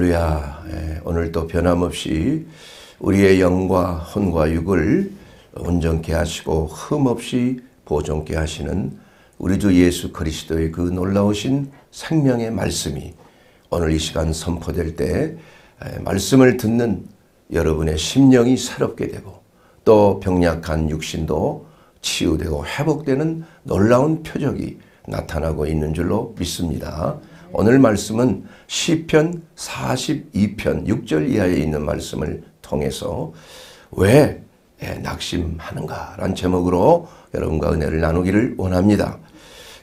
할렐루야 예, 오늘도 변함없이 우리의 영과 혼과 육을 온전케 하시고 흠없이 보존케 하시는 우리 주 예수 그리스도의 그 놀라우신 생명의 말씀이 오늘 이 시간 선포될 때 예, 말씀을 듣는 여러분의 심령이 새롭게 되고 또 병약한 육신도 치유되고 회복되는 놀라운 표적이 나타나고 있는 줄로 믿습니다. 오늘 말씀은 시편 42편 6절 이하에 있는 말씀을 통해서 왜낙심하는가 예, 라는 제목으로 여러분과 은혜를 나누기를 원합니다.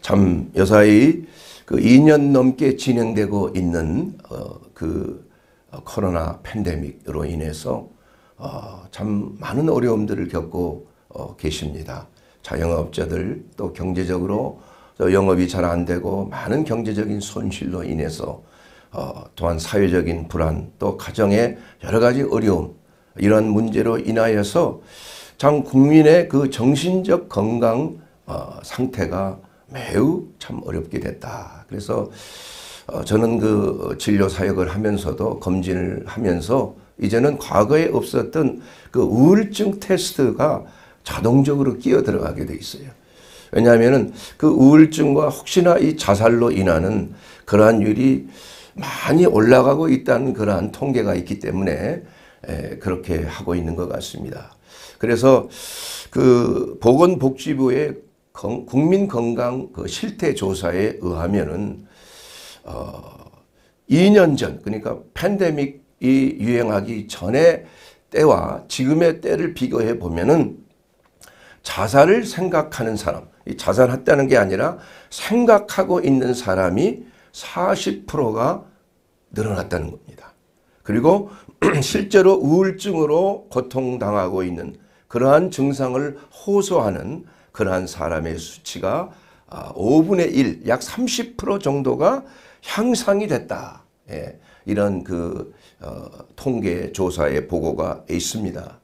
참 여사이 그 2년 넘게 진행되고 있는 어, 그 어, 코로나 팬데믹으로 인해서 어, 참 많은 어려움들을 겪고 어, 계십니다. 자영업자들 또 경제적으로 또 영업이 잘 안 되고 많은 경제적인 손실로 인해서 어, 또한 사회적인 불안 또 가정의 여러 가지 어려움 이런 문제로 인하여서 참 국민의 그 정신적 건강 어, 상태가 매우 참 어렵게 됐다. 그래서 어, 저는 그 진료 사역을 하면서도 검진을 하면서 이제는 과거에 없었던 그 우울증 테스트가 자동적으로 끼어 들어가게 돼 있어요. 왜냐하면은 그 우울증과 혹시나 이 자살로 인하는 그러한 율이 많이 올라가고 있다는 그러한 통계가 있기 때문에 예, 그렇게 하고 있는 것 같습니다. 그래서 그 보건복지부의 국민건강 그 실태조사에 의하면은 어 2년 전 그러니까 팬데믹이 유행하기 전에 때와 지금의 때를 비교해 보면은 자살을 생각하는 사람 자살했다는 게 아니라 생각하고 있는 사람이 40%가 늘어났다는 겁니다. 그리고 실제로 우울증으로 고통당하고 있는 그러한 증상을 호소하는 그러한 사람의 수치가 5분의 1, 약 30% 정도가 향상이 됐다. 예, 이런 그 어, 통계 조사의 보고가 있습니다.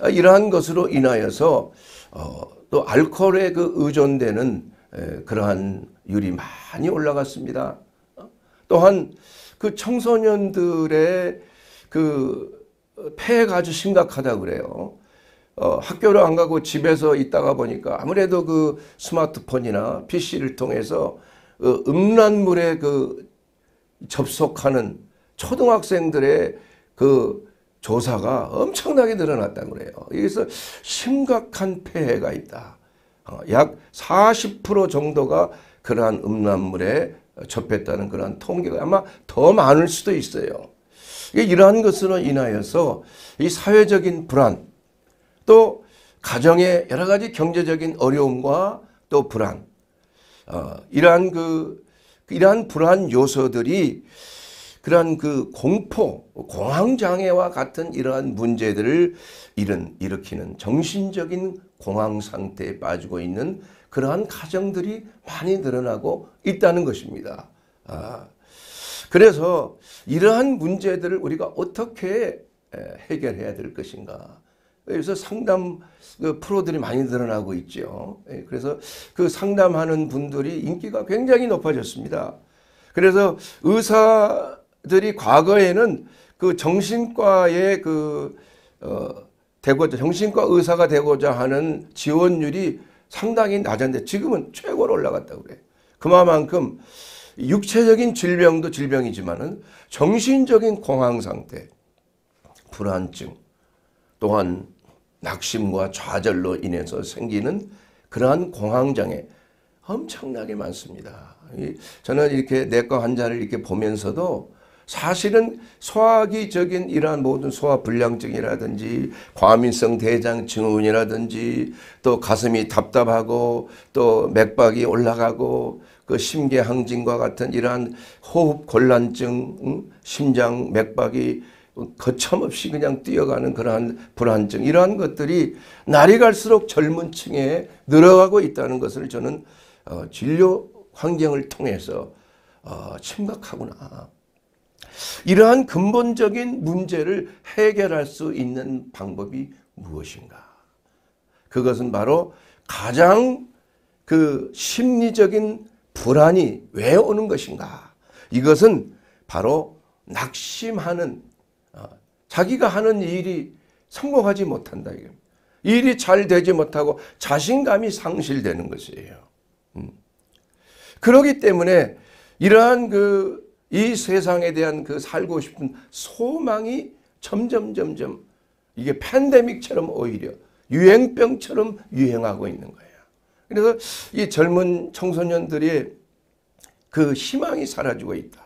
아, 이러한 것으로 인하여서 어, 또 알코올에 그 의존되는 그러한 율이 많이 올라갔습니다. 또한 그 청소년들의 그폐가 아주 심각하다 그래요. 어, 학교를 안 가고 집에서 있다가 보니까 아무래도 그 스마트폰이나 PC를 통해서 어, 음란물에 그 접속하는 초등학생들의 그 조사가 엄청나게 늘어났다고 거예요. 여기서 심각한 폐해가 있다. 어, 약40% 정도가 그러한 음란물에 접했다는 그러한 통계가 아마 더 많을 수도 있어요. 이러한 것으로 인하여서 이 사회적인 불안 또 가정의 여러 가지 경제적인 어려움과 또 불안 어, 이러한 그 이러한 불안 요소들이 그러한 그 공포, 공황장애와 같은 이러한 문제들을 일은 일으키는 정신적인 공황 상태에 빠지고 있는 그러한 가정들이 많이 늘어나고 있다는 것입니다. 아, 그래서 이러한 문제들을 우리가 어떻게 해결해야 될 것인가. 그래서 상담 그 프로들이 많이 늘어나고 있죠. 예, 그래서 그 상담하는 분들이 인기가 굉장히 높아졌습니다. 그래서 의사 들이 과거에는 그 정신과의 그 어, 되고자 정신과 의사가 되고자 하는 지원율이 상당히 낮았는데 지금은 최고로 올라갔다 그래. 그만큼 육체적인 질병도 질병이지만은 정신적인 공황 상태, 불안증 또한 낙심과 좌절로 인해서 생기는 그러한 공황 장애 엄청나게 많습니다. 저는 이렇게 내과 환자를 이렇게 보면서도 사실은 소화기적인 이러한 모든 소화 불량증이라든지 과민성 대장 증후군이라든지 또 가슴이 답답하고 또 맥박이 올라가고 그 심계항진과 같은 이러한 호흡 곤란증, 심장 맥박이 거참없이 그냥 뛰어가는 그러한 불안증 이러한 것들이 날이 갈수록 젊은 층에 늘어가고 있다는 것을 저는 어, 진료 환경을 통해서 어, 심각하구나 이러한 근본적인 문제를 해결할 수 있는 방법이 무엇인가? 그것은 바로 가장 그 심리적인 불안이 왜 오는 것인가? 이것은 바로 낙심하는 어, 자기가 하는 일이 성공하지 못한다. 일이 잘 되지 못하고 자신감이 상실되는 것이에요. 음. 그러기 때문에 이러한 그이 세상에 대한 그 살고 싶은 소망이 점점 점점 이게 팬데믹처럼 오히려 유행병처럼 유행하고 있는 거예요. 그래서 이 젊은 청소년들이 그 희망이 사라지고 있다.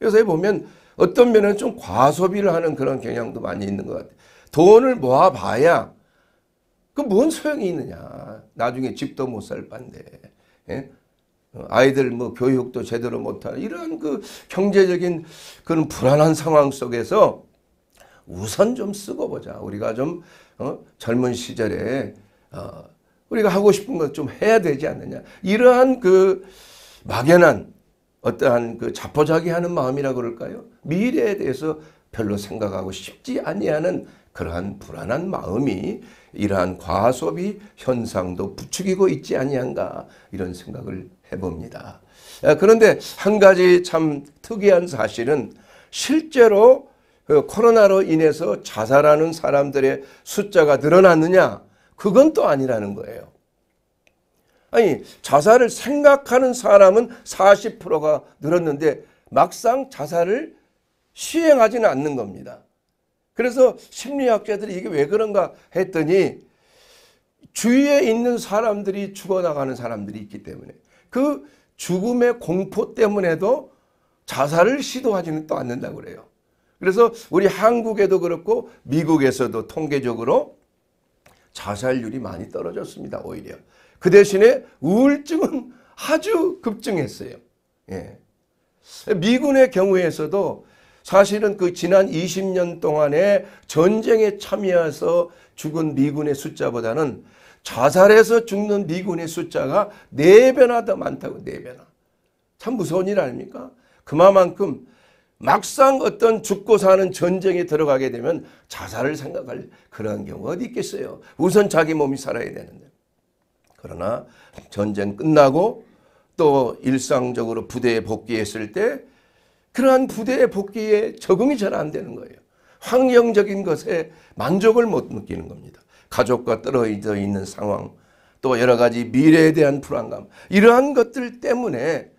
요새 보면 어떤 면에좀 과소비를 하는 그런 경향도 많이 있는 것 같아요. 돈을 모아봐야 그뭔 소용이 있느냐. 나중에 집도 못 살 반데. 예? 어, 아이들 뭐 교육도 제대로 못하는 이런 그 경제적인 그런 불안한 상황 속에서 우선 좀 쓰고 보자. 우리가 좀 어? 젊은 시절에 어, 우리가 하고 싶은 것 좀 해야 되지 않느냐. 이러한 그 막연한 어떠한 그 자포자기하는 마음이라 그럴까요? 미래에 대해서 별로 생각하고 싶지 아니하는 그러한 불안한 마음이 이러한 과소비 현상도 부추기고 있지 아니한가 이런 생각을 해봅니다. 아, 그런데 한 가지 참 특이한 사실은 실제로 그 코로나로 인해서 자살하는 사람들의 숫자가 늘어났느냐 그건 또 아니라는 거예요. 아니 자살을 생각하는 사람은 40%가 늘었는데 막상 자살을 시행하지는 않는 겁니다. 그래서 심리학자들이 이게 왜 그런가 했더니 주위에 있는 사람들이 죽어나가는 사람들이 있기 때문에 그 죽음의 공포 때문에도 자살을 시도하지는 또 않는다고 그래요. 그래서 우리 한국에도 그렇고 미국에서도 통계적으로 자살률이 많이 떨어졌습니다. 오히려. 그 대신에 우울증은 아주 급증했어요. 예. 미군의 경우에서도 사실은 그 지난 20년 동안에 전쟁에 참여해서 죽은 미군의 숫자보다는 자살해서 죽는 미군의 숫자가 4배나 더 많다고 4배나. 참 무서운 일 아닙니까? 그만큼 막상 어떤 죽고 사는 전쟁에 들어가게 되면 자살을 생각할 그런 경우가 어디 있겠어요. 우선 자기 몸이 살아야 되는데. 그러나 전쟁 끝나고 또 일상적으로 부대에 복귀했을 때 그러한 부대의 복귀에 적응이 잘 안 되는 거예요. 환경적인 것에 만족을 못 느끼는 겁니다. 가족과 떨어져 있는 상황, 또 여러 가지 미래에 대한 불안감, 이러한 것들 때문에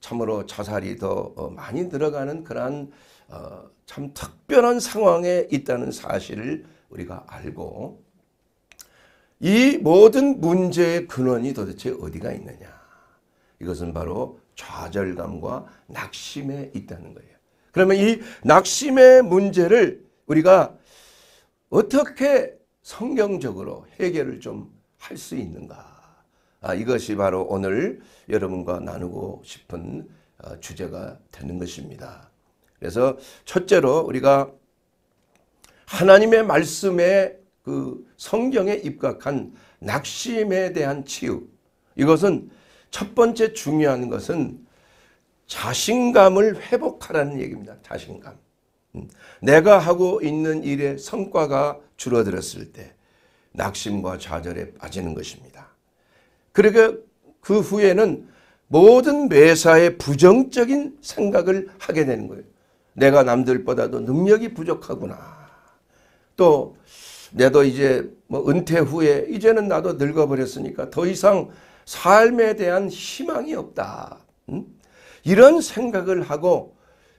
참으로 자살이 더 어, 많이 들어가는 그러한 어, 참 특별한 상황에 있다는 사실을 우리가 알고 이 모든 문제의 근원이 도대체 어디가 있느냐. 이것은 바로 좌절감과 낙심에 있다는 거예요. 그러면 이 낙심의 문제를 우리가 어떻게 성경적으로 해결을 좀 할 수 있는가. 아, 이것이 바로 오늘 여러분과 나누고 싶은 어, 주제가 되는 것입니다. 그래서 첫째로 우리가 하나님의 말씀에 그 성경에 입각한 낙심에 대한 치유. 이것은 첫 번째 중요한 것은 자신감을 회복하라는 얘기입니다. 자신감. 음. 내가 하고 있는 일의 성과가 줄어들었을 때 낙심과 좌절에 빠지는 것입니다. 그러게 그러니까 그 후에는 모든 매사에 부정적인 생각을 하게 되는 거예요. 내가 남들보다도 능력이 부족하구나. 또 내도 이제 뭐 은퇴 후에 이제는 나도 늙어버렸으니까 더 이상 삶에 대한 희망이 없다. 음? 이런 생각을 하고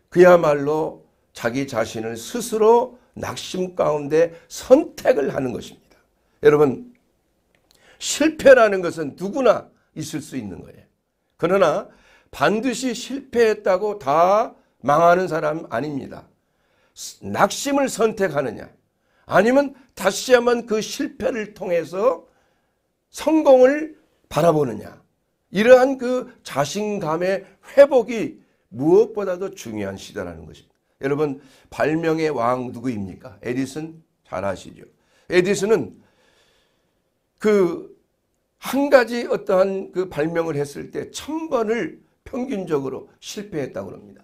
그야말로 자기 자신을 스스로 낙심 가운데 선택을 하는 것입니다. 여러분 실패라는 것은 누구나 있을 수 있는 거예요. 그러나 반드시 실패했다고 다 망하는 사람 아닙니다. 낙심을 선택하느냐 아니면 다시 한번 그 실패를 통해서 성공을 바라보느냐. 이러한 그 자신감의 회복이 무엇보다도 중요한 시대라는 것입니다. 여러분 발명의 왕 누구입니까? 에디슨 잘 아시죠? 에디슨은 그 한 가지 어떠한 그 발명을 했을 때천 번을 평균적으로 실패했다고 합니다.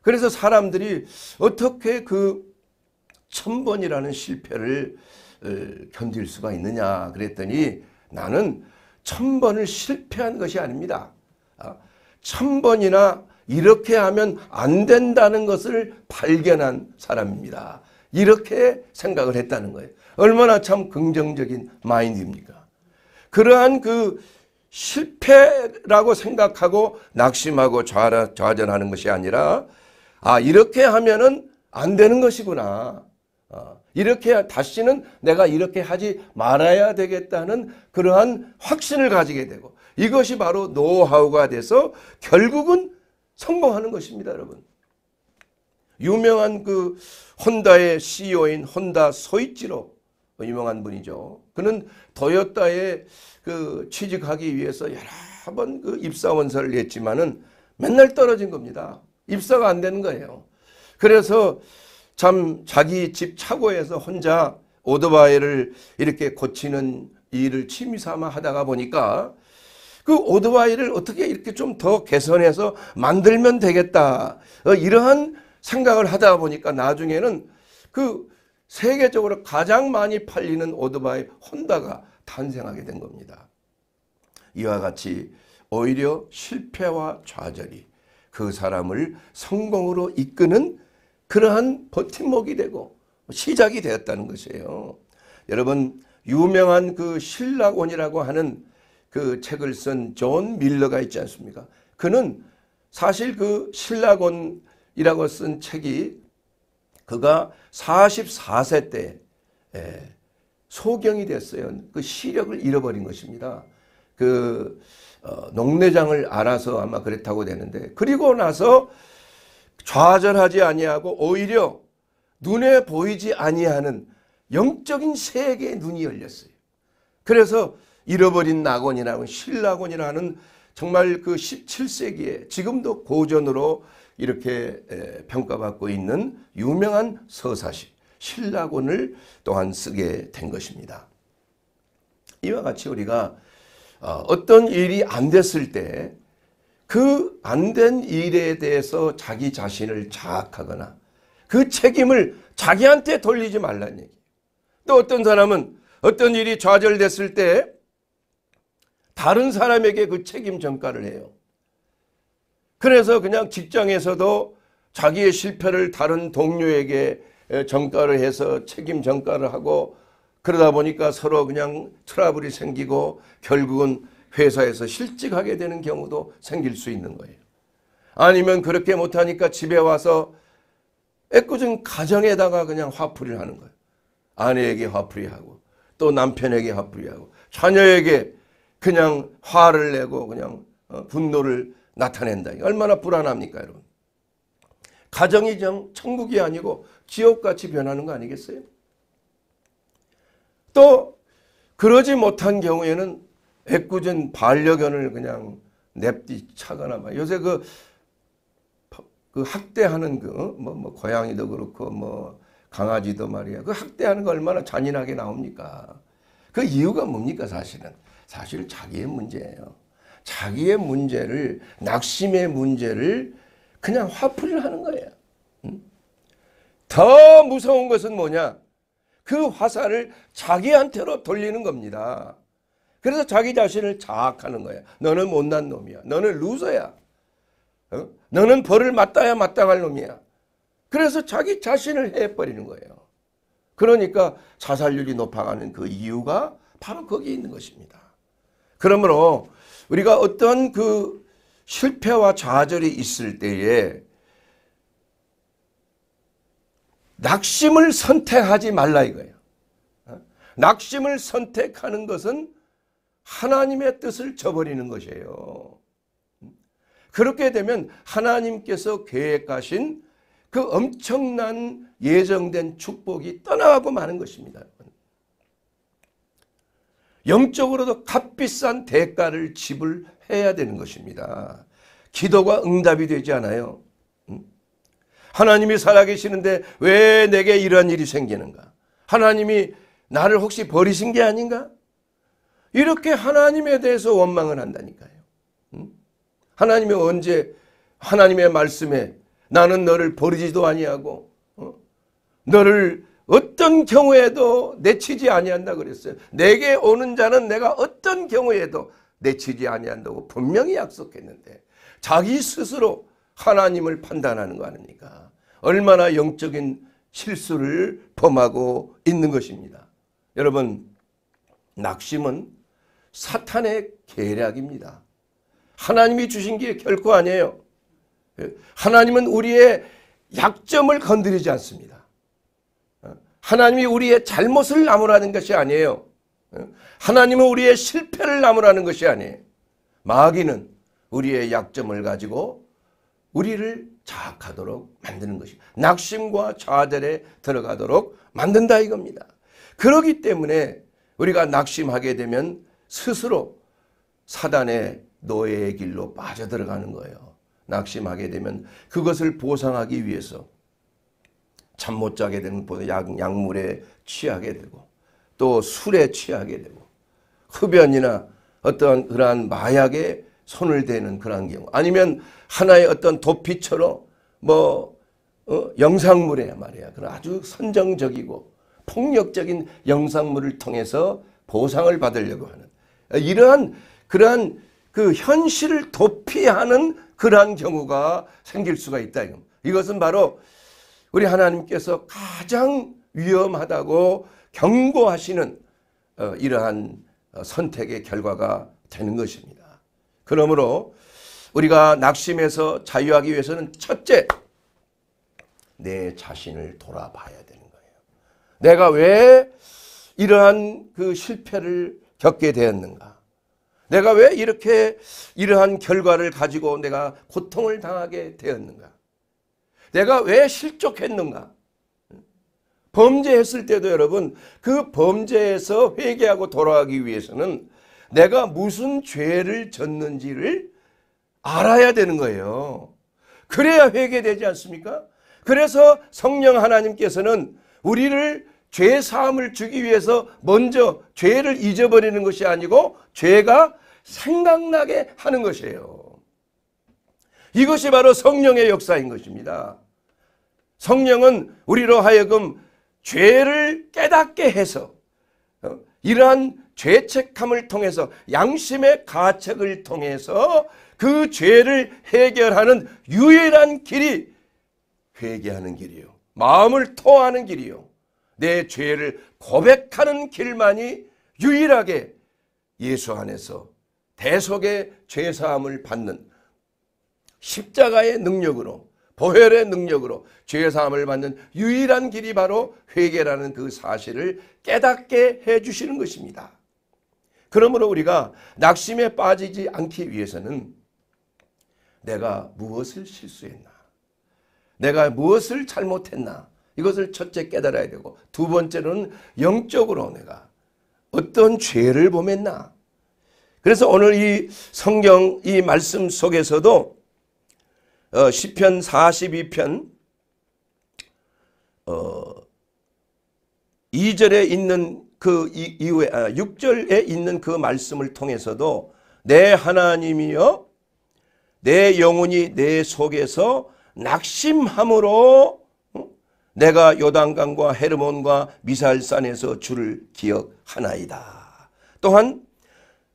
그래서 사람들이 어떻게 그천 번이라는 실패를 어, 견딜 수가 있느냐 그랬더니 나는 천번을 실패한 것이 아닙니다. 어, 천번이나 이렇게 하면 안 된다는 것을 발견한 사람입니다. 이렇게 생각을 했다는 거예요. 얼마나 참 긍정적인 마인드입니까? 그러한 그 실패라고 생각하고 낙심하고 좌라, 좌전하는 것이 아니라 아 이렇게 하면은 안 되는 것이구나. 아, 이렇게 다시는 내가 이렇게 하지 말아야 되겠다는 그러한 확신을 가지게 되고 이것이 바로 노하우가 돼서 결국은 성공하는 것입니다, 여러분. 유명한 그 혼다의 CEO인 혼다 소이치로 유명한 분이죠. 그는 도요타에 그 취직하기 위해서 여러 번 그 입사원서를 냈지만은 맨날 떨어진 겁니다. 입사가 안 되는 거예요. 그래서 참 자기 집 차고에서 혼자 오토바이를 이렇게 고치는 일을 취미 삼아 하다가 보니까 그 오토바이를 어떻게 이렇게 좀 더 개선해서 만들면 되겠다. 어, 이러한 생각을 하다 보니까 나중에는 그 세계적으로 가장 많이 팔리는 오토바이 혼다가 탄생하게 된 겁니다. 이와 같이 오히려 실패와 좌절이 그 사람을 성공으로 이끄는 그러한 버팀목이 되고 시작이 되었다는 것이에요. 여러분 유명한 그 신락원이라고 하는 그 책을 쓴 존 밀러가 있지 않습니까? 그는 사실 그 신락원이라고 쓴 책이 그가 44세 때 예, 소경이 됐어요. 그 시력을 잃어버린 것입니다. 그 어, 농내장을 알아서 아마 그랬다고 되는데 그리고 나서 좌절하지 아니하고 오히려 눈에 보이지 아니하는 영적인 세계의 눈이 열렸어요. 그래서 잃어버린 낙원이라고 신낙원이라는 정말 그 17세기에 지금도 고전으로 이렇게 평가받고 있는 유명한 서사시 신낙원을 또한 쓰게 된 것입니다. 이와 같이 우리가 어, 어떤 일이 안 됐을 때 그안된 일에 대해서 자기 자신을 자학하거나 그 책임을 자기한테 돌리지 말라는 얘기예요. 또 어떤 사람은 어떤 일이 좌절됐을 때 다른 사람에게 그 책임 전가를 해요. 그래서 그냥 직장에서도 자기의 실패를 다른 동료에게 전가를 해서 책임 전가를 하고 그러다 보니까 서로 그냥 트러블이 생기고 결국은 회사에서 실직하게 되는 경우도 생길 수 있는 거예요. 아니면 그렇게 못하니까 집에 와서 애꿎은 가정에다가 그냥 화풀이를 하는 거예요. 아내에게 화풀이하고 또 남편에게 화풀이하고 자녀에게 그냥 화를 내고 그냥 어, 분노를 나타낸다. 얼마나 불안합니까 여러분. 가정이 정 천국이 아니고 지옥같이 변하는 거 아니겠어요? 또 그러지 못한 경우에는 애꿎은 반려견을 그냥 냅디차거나 막 요새 그, 그 학대하는 그뭐뭐 어? 뭐 고양이도 그렇고 뭐 강아지도 말이야 그 학대하는 거 얼마나 잔인하게 나옵니까? 그 이유가 뭡니까 사실은 사실 자기의 문제예요. 자기의 문제를 낙심의 문제를 그냥 화풀이를 하는 거예요. 더 무서운 것은 뭐냐? 그 화살을 자기한테로 돌리는 겁니다. 그래서 자기 자신을 자악하는 거야. 너는 못난 놈이야. 너는 루저야. 어? 너는 벌을 마땅야 마땅할 놈이야. 그래서 자기 자신을 해버리는 거예요. 그러니까 자살률이 높아가는 그 이유가 바로 거기 있는 것입니다. 그러므로 우리가 어떤 그 실패와 좌절이 있을 때에 낙심을 선택하지 말라 이거예요. 어? 낙심을 선택하는 것은 하나님의 뜻을 저버리는 것이에요. 그렇게 되면 하나님께서 계획하신 그 엄청난 예정된 축복이 떠나가고 마는 것입니다. 영적으로도 값비싼 대가를 지불해야 되는 것입니다. 기도가 응답이 되지 않아요. 하나님이 살아계시는데 왜 내게 이런 일이 생기는가? 하나님이 나를 혹시 버리신 게 아닌가? 이렇게 하나님에 대해서 원망을 한다니까요. 하나님이 언제 하나님의 말씀에 나는 너를 버리지도 아니하고 너를 어떤 경우에도 내치지 아니한다 그랬어요. 내게 오는 자는 내가 어떤 경우에도 내치지 아니한다고 분명히 약속했는데 자기 스스로 하나님을 판단하는 거 아닙니까? 얼마나 영적인 실수를 범하고 있는 것입니다. 여러분 낙심은 사탄의 계략입니다. 하나님이 주신 게 결코 아니에요. 예, 하나님은 우리의 약점을 건드리지 않습니다. 예, 하나님이 우리의 잘못을 나무라는 것이 아니에요. 예, 하나님은 우리의 실패를 나무라는 것이 아니에요. 마귀는 우리의 약점을 가지고 우리를 자악하도록 만드는 것이 낙심과 좌절에 들어가도록 만든다 이겁니다. 그러기 때문에 우리가 낙심하게 되면 스스로 사단의 노예의 길로 빠져들어가는 거예요. 낙심하게 되면 그것을 보상하기 위해서 잠 못 자게 되는 약, 약물에 취하게 되고 또 술에 취하게 되고 흡연이나 어떠 그러한 마약에 손을 대는 그러한 경우 아니면 하나의 어떤 도피처럼 뭐 어, 영상물에 말이야 그런 아주 선정적이고 폭력적인 영상물을 통해서 보상을 받으려고 하는 이러한 그러한 그 현실을 도피하는 그러한 경우가 생길 수가 있다. 이것은 바로 우리 하나님께서 가장 위험하다고 경고하시는 어, 이러한 어, 선택의 결과가 되는 것입니다. 그러므로 우리가 낙심에서 자유하기 위해서는 첫째 내 자신을 돌아봐야 되는 거예요. 내가 왜 이러한 그 실패를 겪게 되었는가? 내가 왜 이렇게 이러한 결과를 가지고 내가 고통을 당하게 되었는가? 내가 왜 실족했는가? 범죄했을 때도 여러분 그 범죄에서 회개하고 돌아가기 위해서는 내가 무슨 죄를 졌는지를 알아야 되는 거예요. 그래야 회개되지 않습니까? 그래서 성령 하나님께서는 우리를 죄 사함을 주기 위해서 먼저 죄를 잊어버리는 것이 아니고 죄가 생각나게 하는 것이에요. 이것이 바로 성령의 역사인 것입니다. 성령은 우리로 하여금 죄를 깨닫게 해서 어, 이러한 죄책함을 통해서 양심의 가책을 통해서 그 죄를 해결하는 유일한 길이 회개하는 길이요. 마음을 토하는 길이요. 내 죄를 고백하는 길만이 유일하게 예수 안에서 대속의 죄사함을 받는 십자가의 능력으로 보혈의 능력으로 죄사함을 받는 유일한 길이 바로 회개라는 그 사실을 깨닫게 해주시는 것입니다. 그러므로 우리가 낙심에 빠지지 않기 위해서는 내가 무엇을 실수했나? 내가 무엇을 잘못했나? 이것을 첫째 깨달아야 되고 두번째는 영적으로 내가 어떤 죄를 범했나. 그래서 오늘 이 성경 이 말씀 속에서도 어, 시편 42편 어, 2절에 있는 그 이후에 아, 6절에 있는 그 말씀을 통해서도 내 하나님이여 내 영혼이 내 속에서 낙심함으로 내가 요단강과 헤르몬과 미사일산에서 주를 기억하나이다. 또한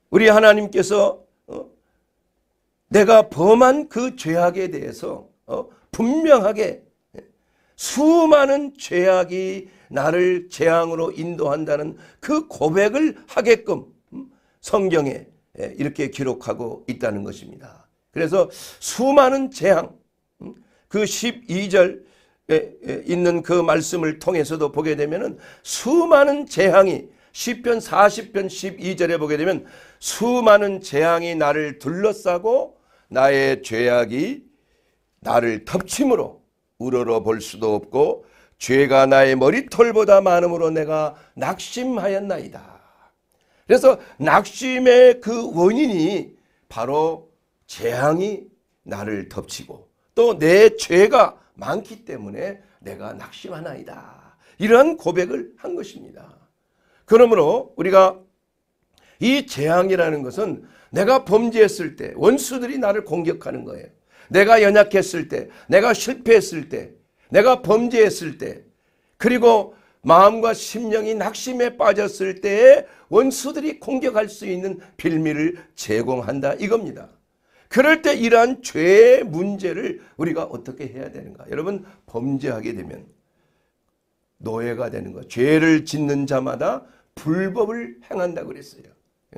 우리 하나님께서 어, 내가 범한 그 죄악에 대해서 어, 분명하게 수많은 죄악이 나를 재앙으로 인도한다는 그 고백을 하게끔 음, 성경에 예, 이렇게 기록하고 있다는 것입니다. 그래서 수많은 재앙, 음, 그 12절 있는 그 말씀을 통해서도 보게 되면 수많은 재앙이 1 0편 40편 12절에 보게 되면 수많은 재앙이 나를 둘러싸고 나의 죄악이 나를 덮침으로 우러러 볼 수도 없고 죄가 나의 머리털보다 많음으로 내가 낙심하였나이다. 그래서 낙심의 그 원인이 바로 재앙이 나를 덮치고 또 내 죄가 많기 때문에 내가 낙심하나이다. 이런 고백을 한 것입니다. 그러므로 우리가 이 재앙이라는 것은 내가 범죄했을 때 원수들이 나를 공격하는 거예요. 내가 연약했을 때, 내가 실패했을 때, 내가 범죄했을 때, 그리고 마음과 심령이 낙심에 빠졌을 때에 원수들이 공격할 수 있는 빌미를 제공한다 이겁니다. 그럴 때 이러한 죄의 문제를 우리가 어떻게 해야 되는가? 여러분 범죄하게 되면 노예가 되는 거. 죄를 짓는 자마다 불법을 행한다 그랬어요.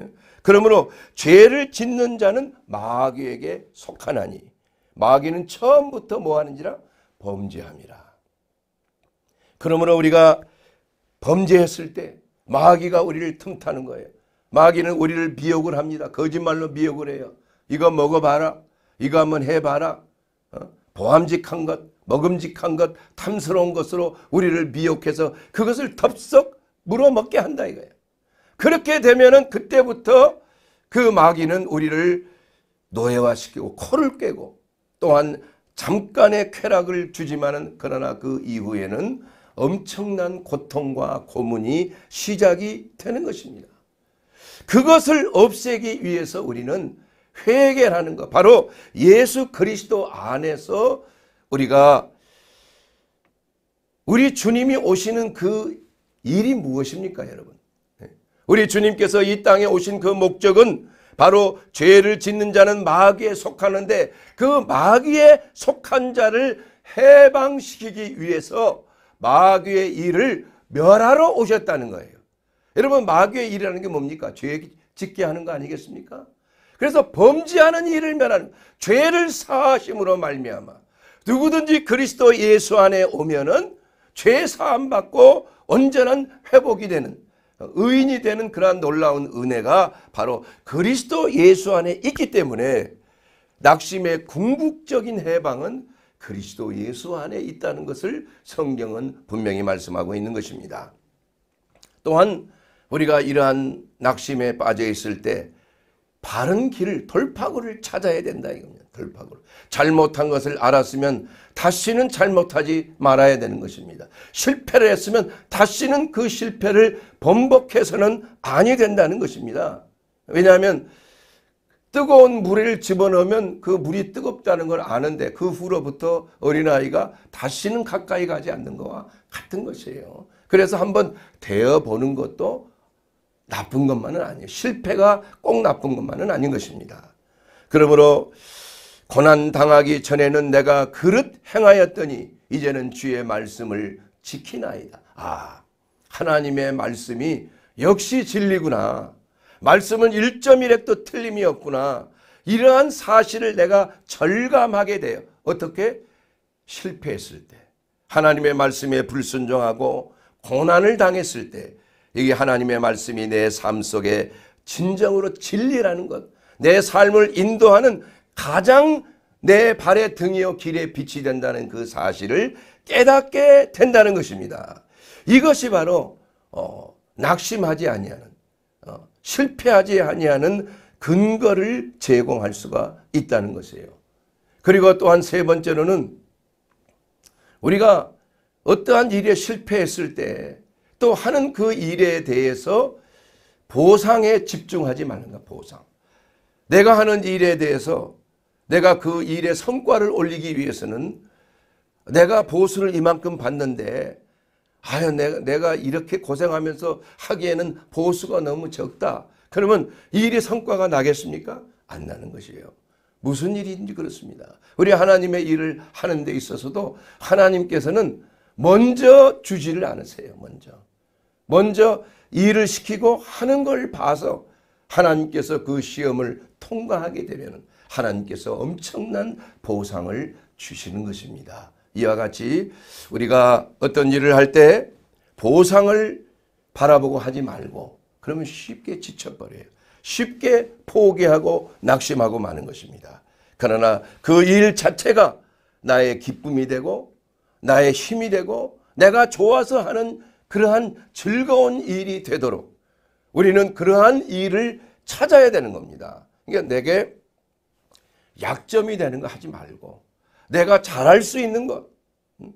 예? 그러므로 죄를 짓는 자는 마귀에게 속하나니 마귀는 처음부터 뭐 하는지라 범죄함이라. 그러므로 우리가 범죄했을 때 마귀가 우리를 틈타는 거예요. 마귀는 우리를 미혹을 합니다. 거짓말로 미혹을 해요. 이거 먹어봐라. 이거 한번 해봐라. 어? 보암직한 것, 먹음직한 것, 탐스러운 것으로 우리를 미혹해서 그것을 덥석 물어먹게 한다 이거예요. 그렇게 되면은 그때부터 그 마귀는 우리를 노예화시키고 코를 깨고 또한 잠깐의 쾌락을 주지만은 그러나 그 이후에는 엄청난 고통과 고문이 시작이 되는 것입니다. 그것을 없애기 위해서 우리는 회개라는 것 바로 예수 그리스도 안에서 우리가 우리 주님이 오시는 그 일이 무엇입니까 여러분? 네. 우리 주님께서 이 땅에 오신 그 목적은 바로 죄를 짓는 자는 마귀에 속하는데 그 마귀에 속한 자를 해방시키기 위해서 마귀의 일을 멸하러 오셨다는 거예요. 여러분 마귀의 일이라는 게 뭡니까? 죄 짓게 하는 거 아니겠습니까? 그래서 범죄하는 일을 면하는 죄를 사하심으로 말미암아 누구든지 그리스도 예수 안에 오면은 죄 사함 받고 온전한 회복이 되는 의인이 되는 그러한 놀라운 은혜가 바로 그리스도 예수 안에 있기 때문에 낙심의 궁극적인 해방은 그리스도 예수 안에 있다는 것을 성경은 분명히 말씀하고 있는 것입니다. 또한 우리가 이러한 낙심에 빠져 있을 때 바른 길, 돌파구를 찾아야 된다 이겁니다. 돌파구를. 잘못한 것을 알았으면 다시는 잘못하지 말아야 되는 것입니다. 실패를 했으면 다시는 그 실패를 번복해서는 아니 된다는 것입니다. 왜냐하면 뜨거운 물을 집어넣으면 그 물이 뜨겁다는 걸 아는데 그 후로부터 어린아이가 다시는 가까이 가지 않는 거와 같은 것이에요. 그래서 한번 대어보는 것도 나쁜 것만은 아니에요. 실패가 꼭 나쁜 것만은 아닌 것입니다. 그러므로 고난 당하기 전에는 내가 그릇 행하였더니 이제는 주의 말씀을 지키나이다. 아, 하나님의 말씀이 역시 진리구나. 말씀은 1.1핵도 틀림이 없구나. 이러한 사실을 내가 절감하게 돼요. 어떻게? 실패했을 때. 하나님의 말씀에 불순종하고 고난을 당했을 때 이게 하나님의 말씀이 내 삶 속에 진정으로 진리라는 것, 내 삶을 인도하는 가장 내 발의 등이요 길의 빛이 된다는 그 사실을 깨닫게 된다는 것입니다. 이것이 바로 어, 낙심하지 아니하는 어, 실패하지 아니하는 근거를 제공할 수가 있다는 것이에요. 그리고 또한 세 번째로는 우리가 어떠한 일에 실패했을 때또 하는 그 일에 대해서 보상에 집중하지 말는가 보상. 내가 하는 일에 대해서 내가 그 일의 성과를 올리기 위해서는 내가 보수를 이만큼 받는데 아유 내가, 내가 이렇게 고생하면서 하기에는 보수가 너무 적다. 그러면 이 일의 성과가 나겠습니까? 안 나는 것이에요. 무슨 일인지 그렇습니다. 우리 하나님의 일을 하는 데 있어서도 하나님께서는 먼저 주지를 않으세요. 먼저. 먼저 일을 시키고 하는 걸 봐서 하나님께서 그 시험을 통과하게 되면 하나님께서 엄청난 보상을 주시는 것입니다. 이와 같이 우리가 어떤 일을 할 때 보상을 바라보고 하지 말고 그러면 쉽게 지쳐버려요. 쉽게 포기하고 낙심하고 마는 것입니다. 그러나 그 일 자체가 나의 기쁨이 되고 나의 힘이 되고 내가 좋아서 하는 그러한 즐거운 일이 되도록 우리는 그러한 일을 찾아야 되는 겁니다. 그러니까 내게 약점이 되는 거 하지 말고 내가 잘할 수 있는 것 음?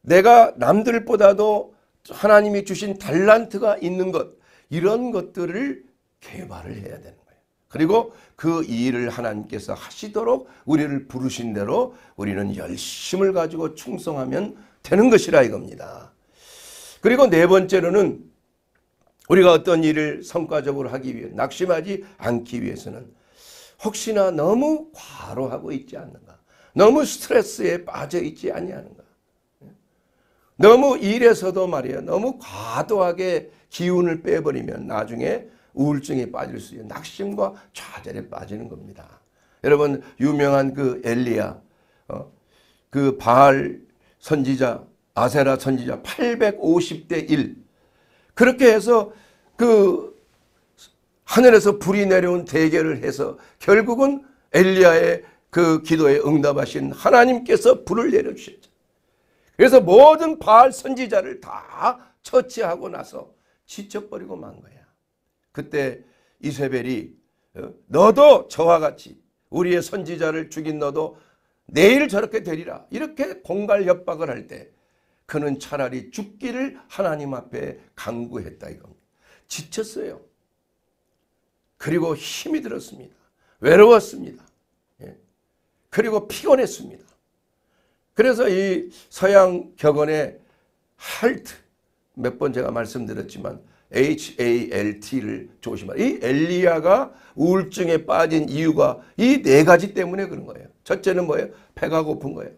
내가 남들보다도 하나님이 주신 달란트가 있는 것 이런 것들을 개발을 해야 되는 거예요. 그리고 그 일을 하나님께서 하시도록 우리를 부르신 대로 우리는 열심을 가지고 충성하면 되는 것이라 이겁니다. 그리고 네 번째로는 우리가 어떤 일을 성과적으로 하기 위해 낙심하지 않기 위해서는 혹시나 너무 과로하고 있지 않는가. 너무 스트레스에 빠져 있지 아니하는가. 너무 일에서도 말이에요. 너무 과도하게 기운을 빼버리면 나중에 우울증에 빠질 수 있는 낙심과 좌절에 빠지는 겁니다. 여러분 유명한 그 엘리야 어? 그 바알 선지자 아세라 선지자 850대 1 그렇게 해서 그 하늘에서 불이 내려온 대결을 해서 결국은 엘리야의 그 기도에 응답하신 하나님께서 불을 내려주셨죠. 그래서 모든 바알 선지자를 다 처치하고 나서 지쳐버리고 만 거야. 그때 이세벨이 어, 너도 저와 같이 우리의 선지자를 죽인 너도 내일 저렇게 되리라 이렇게 공갈 협박을 할때 그는 차라리 죽기를 하나님 앞에 강구했다 이겁니다. 지쳤어요. 그리고 힘이 들었습니다. 외로웠습니다. 예. 그리고 피곤했습니다. 그래서 이 서양 격언의 할트 몇번 제가 말씀드렸지만 HALT를 조심하라. 이 엘리야가 우울증에 빠진 이유가 이 네 가지 때문에 그런 거예요. 첫째는 뭐예요? 배가 고픈 거예요.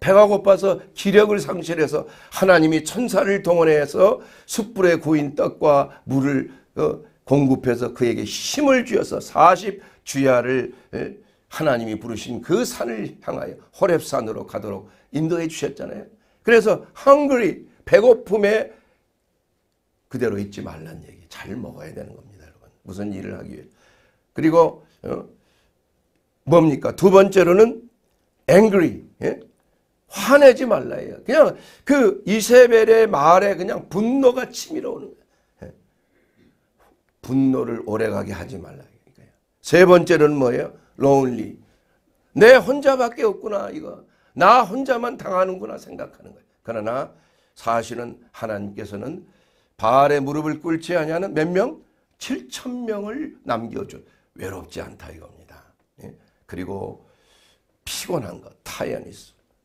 배가 고파서 기력을 상실해서 하나님이 천사를 동원해서 숯불에 구인 떡과 물을 어, 공급해서 그에게 힘을 주어서 40주야를 하나님이 부르신 그 산을 향하여 호랩산으로 가도록 인도해 주셨잖아요. 그래서 hungry 배고픔에 그대로 있지 말란 얘기. 잘 먹어야 되는 겁니다, 여러분. 무슨 일을 하기 위해. 그리고 어, 뭡니까? 두 번째로는 angry. 예? 화내지 말라예요. 그냥 그 이세벨의 말에 그냥 분노가 치밀어 오는 거예요. 예. 분노를 오래가게 하지 말라. 세 번째는 뭐예요? l o n 내 혼자밖에 없구나 이거. 나 혼자만 당하는구나 생각하는 거예요. 그러나 사실은 하나님께서는 바알 무릎을 꿇지 아니는몇 명? 7천 명을 남겨준 외롭지 않다 이겁니다. 예. 그리고 피곤한 것, 타이어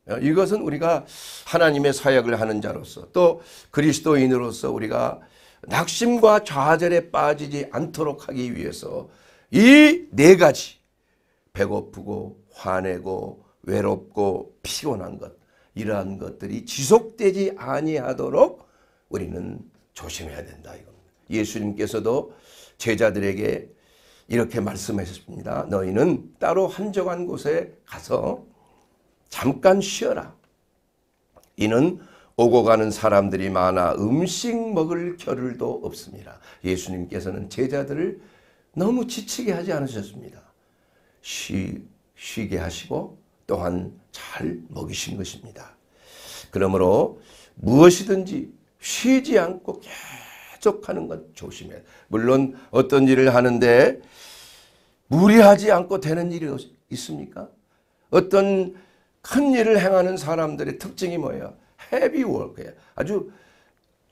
어, 이것은 우리가 하나님의 사역을 하는 자로서 또 그리스도인으로서 우리가 낙심과 좌절에 빠지지 않도록 하기 위해서 이 네 가지 배고프고 화내고 외롭고 피곤한 것 이러한 것들이 지속되지 아니하도록 우리는 조심해야 된다 이겁니다. 예수님께서도 제자들에게 이렇게 말씀하셨습니다. 너희는 따로 한적한 곳에 가서 잠깐 쉬어라. 이는 오고 가는 사람들이 많아 음식 먹을 겨를도 없습니다. 예수님께서는 제자들을 너무 지치게 하지 않으셨습니다. 쉬, 쉬게 하시고 또한 잘 먹이신 것입니다. 그러므로 무엇이든지 쉬지 않고 계속 하는 것 조심해. 물론 어떤 일을 하는데 무리하지 않고 되는 일이 있습니까? 어떤 큰 일을 행하는 사람들의 특징이 뭐예요? 헤비 워크예요. 아주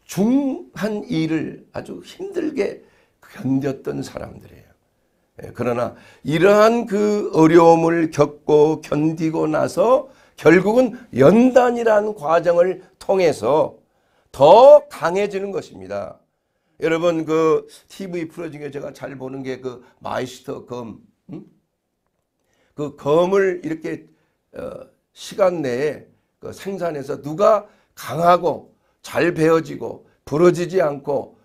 중한 일을 아주 힘들게 견뎠던 사람들이에요. 예, 그러나 이러한 그 어려움을 겪고 견디고 나서 결국은 연단이라는 과정을 통해서 더 강해지는 것입니다. 여러분 그 TV 프로 중에 제가 잘 보는 게 그 마이스터 검, 음? 그 검을 이렇게 어, 시간 내에 그 생산해서 누가 강하고 잘 베어지고 부러지지 않고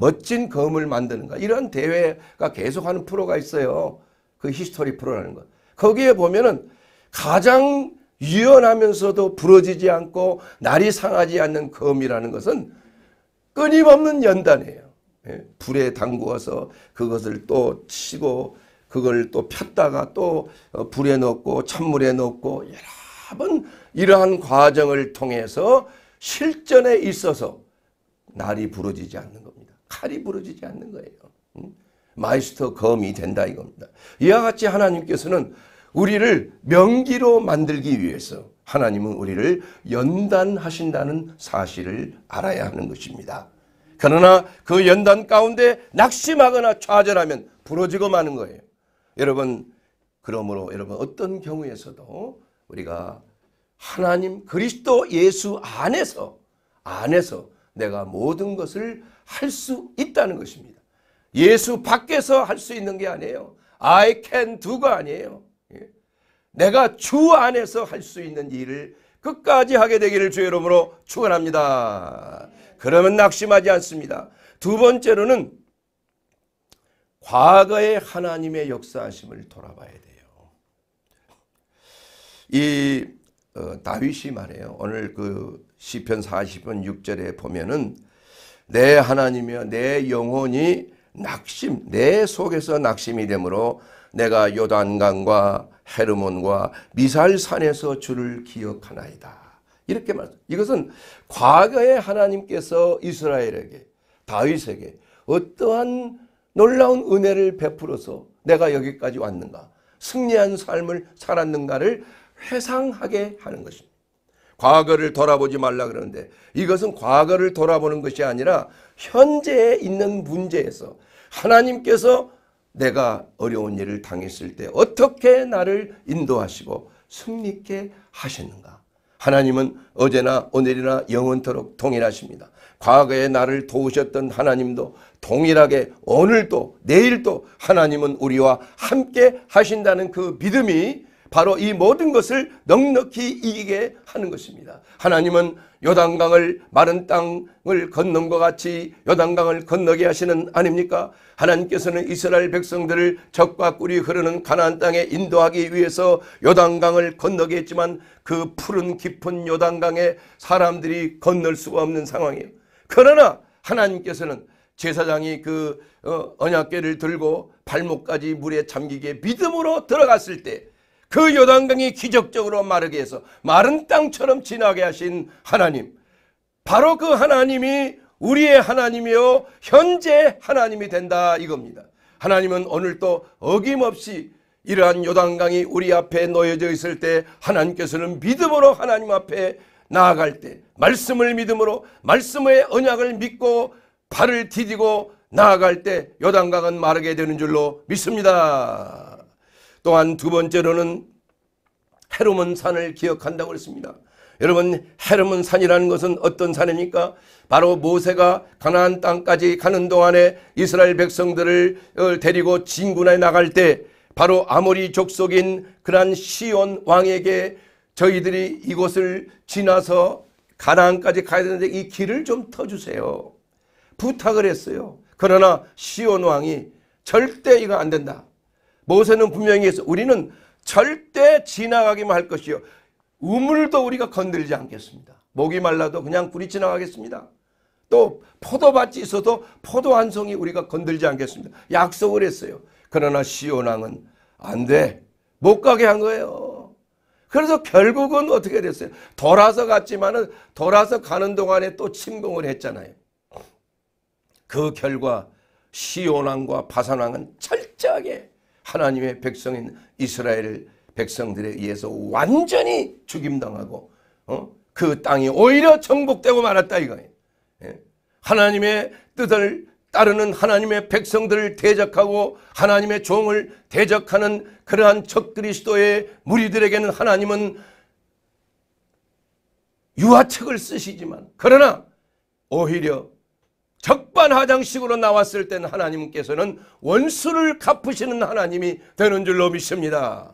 멋진 검을 만드는가 이런 대회가 계속하는 프로가 있어요. 그 히스토리 프로라는 거. 거기에 보면은 가장 유연하면서도 부러지지 않고 날이 상하지 않는 검이라는 것은 끊임없는 연단이에요. 예, 불에 담구어서 그것을 또 치고 그걸 또 폈다가 또 어, 불에 넣고 찬물에 넣고 여러 복잡 이러한 과정을 통해서 실전에 있어서 날이 부러지지 않는 겁니다. 칼이 부러지지 않는 거예요. 음? 마이스터 검이 된다 이겁니다. 이와 같이 하나님께서는 우리를 명기로 만들기 위해서 하나님은 우리를 연단하신다는 사실을 알아야 하는 것입니다. 그러나 그 연단 가운데 낙심하거나 좌절하면 부러지고 마는 거예요. 여러분 그러므로 여러분 어떤 경우에서도 우리가 하나님 그리스도 예수 안에서 안에서 내가 모든 것을 할 수 있다는 것입니다. 예수 밖에서 할 수 있는 게 아니에요. I can do가 아니에요. 예. 내가 주 안에서 할 수 있는 일을 끝까지 하게 되기를 주의 이름으로 축원합니다. 그러면 낙심하지 않습니다. 두 번째로는 과거의 하나님의 역사하심을 돌아봐야 돼요. 이 어, 다윗이 말해요. 오늘 그 시편 40편 6절에 보면은 내 하나님이여 내 영혼이 낙심 내 속에서 낙심이 되므로 내가 요단강과 헤르몬과 미살산에서 주를 기억하나이다. 이렇게 말. 이것은 과거에 하나님께서 이스라엘에게 다윗에게 어떠한 놀라운 은혜를 베풀어서 내가 여기까지 왔는가? 승리한 삶을 살았는가를 회상하게 하는 것입니다. 과거를 돌아보지 말라 그러는데 이것은 과거를 돌아보는 것이 아니라 현재에 있는 문제에서 하나님께서 내가 어려운 일을 당했을 때 어떻게 나를 인도하시고 승리케 하셨는가. 하나님은 어제나 오늘이나 영원토록 동일하십니다. 과거에 나를 도우셨던 하나님도 동일하게 오늘도 내일도 하나님은 우리와 함께 하신다는 그 믿음이 바로 이 모든 것을 넉넉히 이기게 하는 것입니다. 하나님은 요단강을 마른 땅을 건넌 것 같이 요단강을 건너게 하시는 아닙니까? 하나님께서는 이스라엘 백성들을 적과 꿀이 흐르는 가나안 땅에 인도하기 위해서 요단강을 건너게 했지만 그 푸른 깊은 요단강에 사람들이 건널 수가 없는 상황이에요. 그러나 하나님께서는 제사장이 그 어, 언약궤를 들고 발목까지 물에 잠기게 믿음으로 들어갔을 때그 요단강이 기적적으로 마르게 해서 마른 땅처럼 진하게 하신 하나님. 바로 그 하나님이 우리의 하나님이요 현재 하나님이 된다 이겁니다. 하나님은 오늘도 어김없이 이러한 요단강이 우리 앞에 놓여져 있을 때 하나님께서는 믿음으로 하나님 앞에 나아갈 때 말씀을 믿음으로 말씀의 언약을 믿고 발을 디디고 나아갈 때 요단강은 마르게 되는 줄로 믿습니다. 또한 두 번째로는 헤르몬 산을 기억한다고 했습니다. 여러분 헤르몬 산이라는 것은 어떤 산입니까? 바로 모세가 가나안 땅까지 가는 동안에 이스라엘 백성들을 어, 데리고 진군에 나갈 때 바로 아모리 족속인 그란 시온 왕에게 저희들이 이곳을 지나서 가나안까지 가야 되는데 이 길을 좀 터주세요. 부탁을 했어요. 그러나 시온 왕이 절대 이거 안 된다. 모세는 분명히 해서 우리는 절대 지나가기만 할 것이요. 우물도 우리가 건들지 않겠습니다. 목이 말라도 그냥 뿌리 지나가겠습니다. 또 포도밭이 있어도 포도 한 송이 우리가 건들지 않겠습니다. 약속을 했어요. 그러나 시온왕은 안 돼. 못 가게 한 거예요. 그래서 결국은 어떻게 됐어요? 돌아서 갔지만은 돌아서 가는 동안에 또 침공을 했잖아요. 그 결과 시온왕과 바산왕은 철저하게 하나님의 백성인 이스라엘 백성들에 의해서 완전히 죽임당하고 어? 그 땅이 오히려 정복되고 말았다 이거예요. 예. 하나님의 뜻을 따르는 하나님의 백성들을 대적하고 하나님의 종을 대적하는 그러한 적그리스도의 무리들에게는 하나님은 유화책을 쓰시지만 그러나 오히려 적반하장식으로 나왔을 때는 하나님께서는 원수를 갚으시는 하나님이 되는 줄로 믿습니다.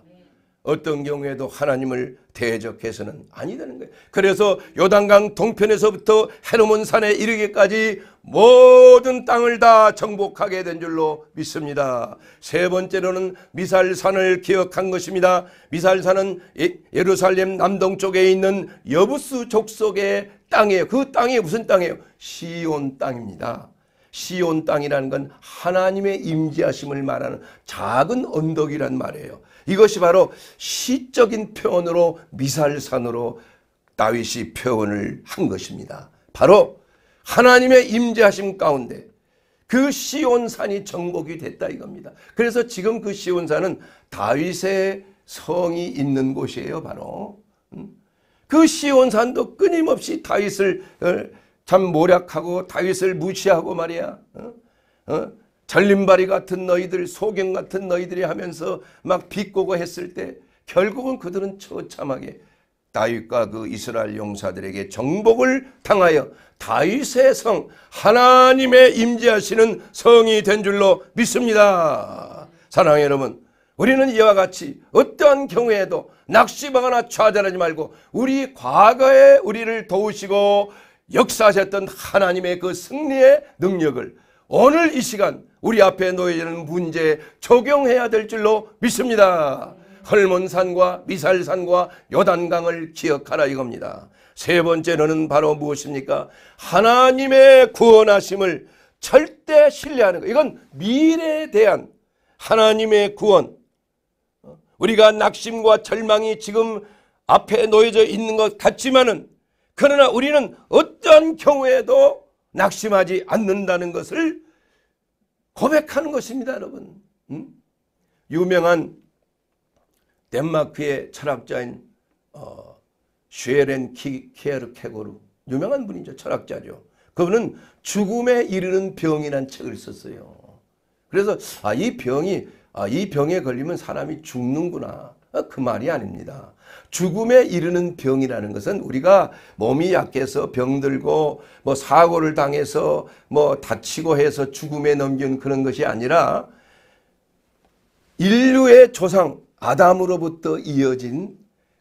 어떤 경우에도 하나님을 대적해서는 아니라는 거예요. 그래서 요단강 동편에서부터 헤르몬 산에 이르기까지 모든 땅을 다 정복하게 된 줄로 믿습니다. 세 번째로는 미살산을 기억한 것입니다. 미살산은 예, 예루살렘 남동쪽에 있는 여부스 족속의 땅이에요. 그 땅이 무슨 땅이에요? 시온 땅입니다. 시온 땅이라는 건 하나님의 임재하심을 말하는 작은 언덕이란 말이에요. 이것이 바로 시적인 표현으로 미살산으로 다윗이 표현을 한 것입니다. 바로 하나님의 임재하심 가운데 그 시온산이 정복이 됐다 이겁니다. 그래서 지금 그 시온산은 다윗의 성이 있는 곳이에요. 바로 음? 그 시온산도 끊임없이 다윗을 어, 참 모략하고 다윗을 무시하고 말이야. 어? 어? 절림바리 같은 너희들 소경 같은 너희들이 하면서 막 비꼬고 했을 때 결국은 그들은 처참하게 다윗과 그 이스라엘 용사들에게 정복을 당하여 다윗의 성 하나님의 임재하시는 성이 된 줄로 믿습니다. 사랑해 여러분 우리는 이와 같이 어떠한 경우에도 낙심하거나 좌절하지 말고 우리 과거에 우리를 도우시고 역사하셨던 하나님의 그 승리의 능력을 오늘 이 시간 우리 앞에 놓여지는 문제에 적용해야 될 줄로 믿습니다. 헐몬산과 미살산과 요단강을 기억하라 이겁니다. 세 번째로는 바로 무엇입니까? 하나님의 구원하심을 절대 신뢰하는 것. 이건 미래에 대한 하나님의 구원. 우리가 낙심과 절망이 지금 앞에 놓여져 있는 것 같지만은 그러나 우리는 어떠 경우에도 낙심하지 않는다는 것을 고백하는 것입니다, 여러분. 음? 유명한 덴마크의 철학자인 어, 쉐렌 키에르 케고르 유명한 분이죠. 철학자죠. 그분은 죽음에 이르는 병이란 책을 썼어요. 그래서 아, 이 병이 아, 이 병에 걸리면 사람이 죽는구나. 아, 그 말이 아닙니다. 죽음에 이르는 병이라는 것은 우리가 몸이 약해서 병들고 뭐 사고를 당해서 뭐 다치고 해서 죽음에 넘긴 그런 것이 아니라 인류의 조상 아담으로부터 이어진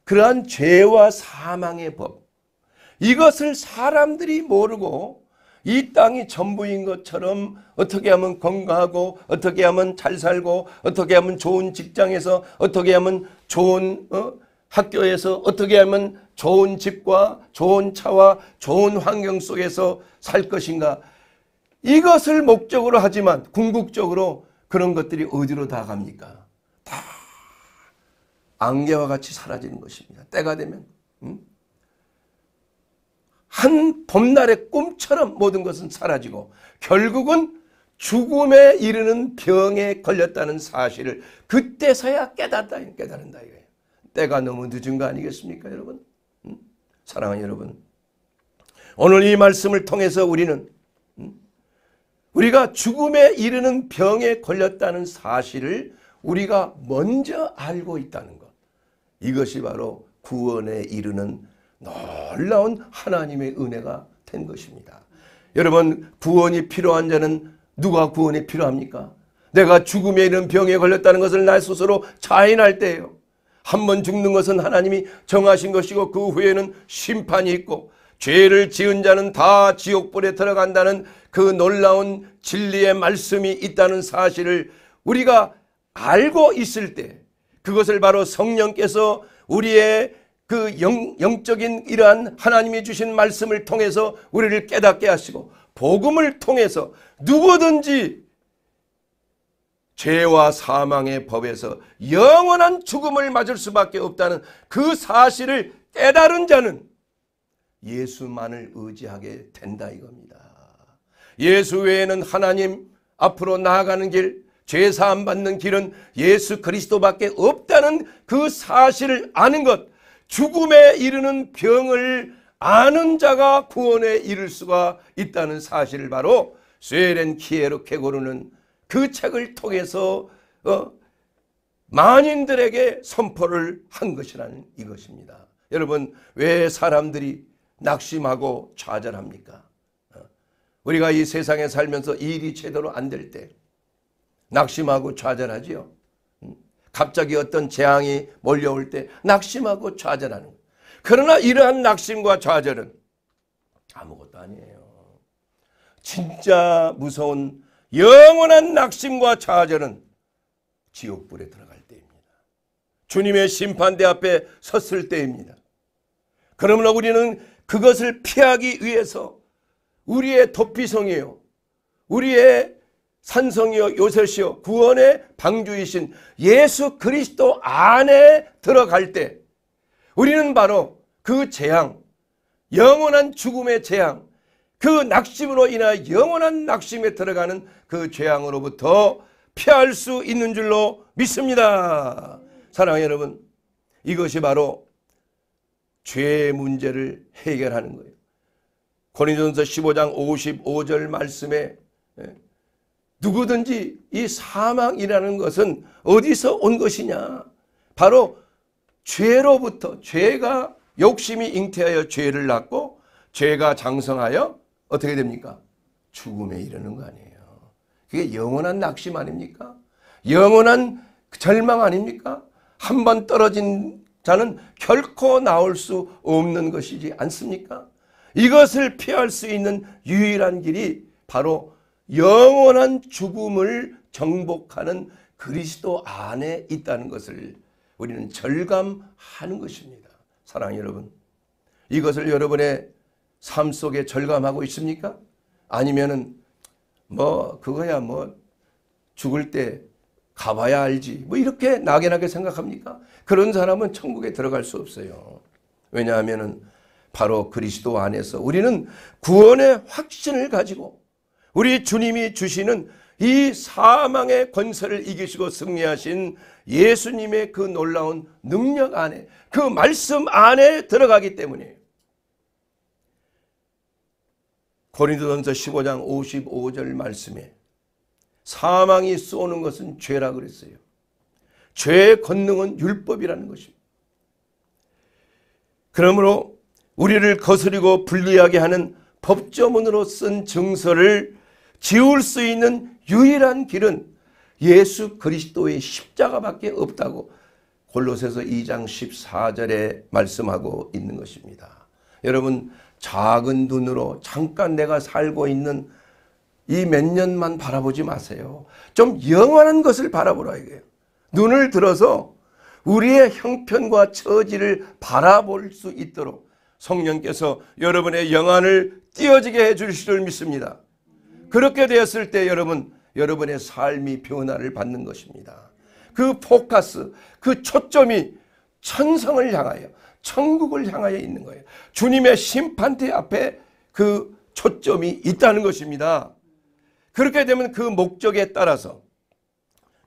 그러한 죄와 사망의 법 이것을 사람들이 모르고 이 땅이 전부인 것처럼 어떻게 하면 건강하고 어떻게 하면 잘 살고 어떻게 하면 좋은 직장에서 어떻게 하면 좋은 어? 학교에서 어떻게 하면 좋은 집과 좋은 차와 좋은 환경 속에서 살 것인가 이것을 목적으로 하지만 궁극적으로 그런 것들이 어디로 다 갑니까? 다 안개와 같이 사라지는 것입니다. 때가 되면 한 봄날의 꿈처럼 모든 것은 사라지고 결국은 죽음에 이르는 병에 걸렸다는 사실을 그때서야 깨닫다 깨달은다 이거예요. 때가 너무 늦은 거 아니겠습니까, 여러분? 음? 사랑하는 여러분. 오늘 이 말씀을 통해서 우리는 우리가 죽음에 이르는 병에 걸렸다는 사실을 우리가 먼저 알고 있다는 것. 이것이 바로 구원에 이르는 놀라운 하나님의 은혜가 된 것입니다. 여러분 구원이 필요한 자는 누가 구원이 필요합니까? 내가 죽음에 이른 병에 걸렸다는 것을 나 스스로 자인할 때예요. 한번 죽는 것은 하나님이 정하신 것이고 그 후에는 심판이 있고 죄를 지은 자는 다 지옥불에 들어간다는 그 놀라운 진리의 말씀이 있다는 사실을 우리가 알고 있을 때 그것을 바로 성령께서 우리의 그 영, 적인 이러한 하나님이 주신 말씀을 통해서 우리를 깨닫게 하시고 복음을 통해서 누구든지 죄와 사망의 법에서 영원한 죽음을 맞을 수밖에 없다는 그 사실을 깨달은 자는 예수만을 의지하게 된다 이겁니다. 예수 외에는 하나님 앞으로 나아가는 길, 죄 사함 받는 길은 예수 그리스도밖에 없다는 그 사실을 아는 것, 죽음에 이르는 병을 아는 자가 구원에 이를 수가 있다는 사실을 바로 쇠렌 키에르케고르는 그 책을 통해서 어? 만인들에게 선포를 한 것이라는 이것입니다. 여러분 왜 사람들이 낙심하고 좌절합니까? 어, 우리가 이 세상에 살면서 일이 제대로 안 될 때 낙심하고 좌절하지요. 음, 갑자기 어떤 재앙이 몰려올 때 낙심하고 좌절하는 그러나 이러한 낙심과 좌절은 아무것도 아니에요. 진짜 무서운 영원한 낙심과 좌절은 지옥불에 들어갈 때입니다. 주님의 심판대 앞에 섰을 때입니다. 그러므로 우리는 그것을 피하기 위해서 우리의 도피성이요 우리의 산성이요 요새시요 구원의 방주이신 예수 그리스도 안에 들어갈 때 우리는 바로 그 재앙 영원한 죽음의 재앙 그 낙심으로 인하여 영원한 낙심에 들어가는 그 죄악으로부터 피할 수 있는 줄로 믿습니다. 사랑하는 여러분, 이것이 바로 죄의 문제를 해결하는 거예요. 고린전서 15장 55절 말씀에 예, 누구든지 이 사망이라는 것은 어디서 온 것이냐? 바로 죄로부터 죄가 욕심이 잉태하여 죄를 낳고 죄가 장성하여 어떻게 됩니까? 죽음에 이르는 거 아니에요. 그게 영원한 낙심 아닙니까? 영원한 절망 아닙니까? 한번 떨어진 자는 결코 나올 수 없는 것이지 않습니까? 이것을 피할 수 있는 유일한 길이 바로 영원한 죽음을 정복하는 그리스도 안에 있다는 것을 우리는 절감하는 것입니다. 사랑 여러분, 이것을 여러분의 삶 속에 절감하고 있습니까? 아니면은 뭐 그거야 뭐 죽을 때 가봐야 알지 뭐 이렇게 낙연하게 생각합니까? 그런 사람은 천국에 들어갈 수 없어요. 왜냐하면은 바로 그리스도 안에서 우리는 구원의 확신을 가지고 우리 주님이 주시는 이 사망의 권세를 이기시고 승리하신 예수님의 그 놀라운 능력 안에 그 말씀 안에 들어가기 때문이에요. 고린도전서 15장 55절 말씀에 사망이 쏘는 것은 죄라 그랬어요. 죄의 권능은 율법이라는 것입니다. 그러므로 우리를 거스리고 불리하게 하는 법조문으로 쓴 증서를 지울 수 있는 유일한 길은 예수 그리스도의 십자가밖에 없다고 골로새서 2장 14절에 말씀하고 있는 것입니다. 여러분 작은 눈으로 잠깐 내가 살고 있는 이 몇 년만 바라보지 마세요. 좀 영원한 것을 바라보라 이게요. 눈을 들어서 우리의 형편과 처지를 바라볼 수 있도록 성령께서 여러분의 영안을 띄어지게 해 주실 줄 믿습니다. 그렇게 되었을 때 여러분 여러분의 삶이 변화를 받는 것입니다. 그 포커스, 그 초점이 천성을 향하여 천국을 향하여 있는 거예요. 주님의 심판대 앞에 그 초점이 있다는 것입니다. 그렇게 되면 그 목적에 따라서